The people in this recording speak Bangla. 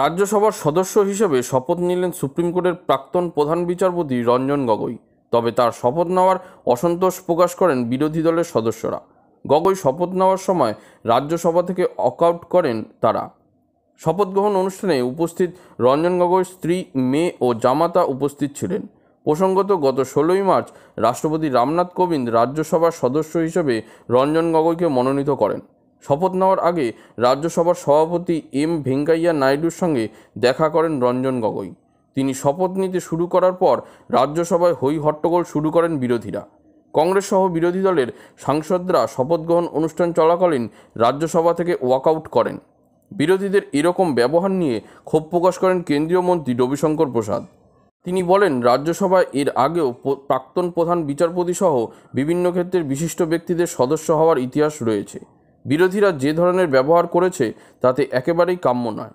রাজ্যসভার সদস্য হিসেবে শপথ নিলেন সুপ্রিম কোর্টের প্রাক্তন প্রধান বিচারপতি রঞ্জন গগৈ তবে তার শপথ নেওয়ার অসন্তোষ প্রকাশ করেন বিরোধী দলের সদস্যরা গগৈ শপথ নেওয়ার সময় রাজ্যসভা থেকে অকআউট করেন তারা শপথ গ্রহণ অনুষ্ঠানে উপস্থিত রঞ্জন গগৈর স্ত্রী মেয়ে ও জামাতা উপস্থিত ছিলেন প্রসঙ্গত গত ষোলোই মার্চ রাষ্ট্রপতি রামনাথ কোবিন্দ রাজ্যসভার সদস্য হিসেবে রঞ্জন গগৈকে মনোনীত করেন শপথ নেওয়ার আগে রাজ্যসভার সভাপতি এম ভেঙ্কাইয়া নাইডুর সঙ্গে দেখা করেন রঞ্জন গগৈ তিনি শপথ নিতে শুরু করার পর রাজ্যসভায় হৈ হট্টগোল শুরু করেন বিরোধীরা কংগ্রেস সহ বিরোধী দলের সাংসদরা শপথ গ্রহণ অনুষ্ঠান চলাকালীন রাজ্যসভা থেকে ওয়াকআউট করেন বিরোধীদের এরকম ব্যবহার নিয়ে ক্ষোভ প্রকাশ করেন কেন্দ্রীয় মন্ত্রী রবিশঙ্কর প্রসাদ তিনি বলেন রাজ্যসভায় এর আগেও প্রাক্তন প্রধান বিচারপতি সহ বিভিন্ন ক্ষেত্রের বিশিষ্ট ব্যক্তিদের সদস্য হওয়ার ইতিহাস রয়েছে বিরোধীরা যে ধরনের ব্যবহার করেছে তাতে একেবারেই কাম্য নয়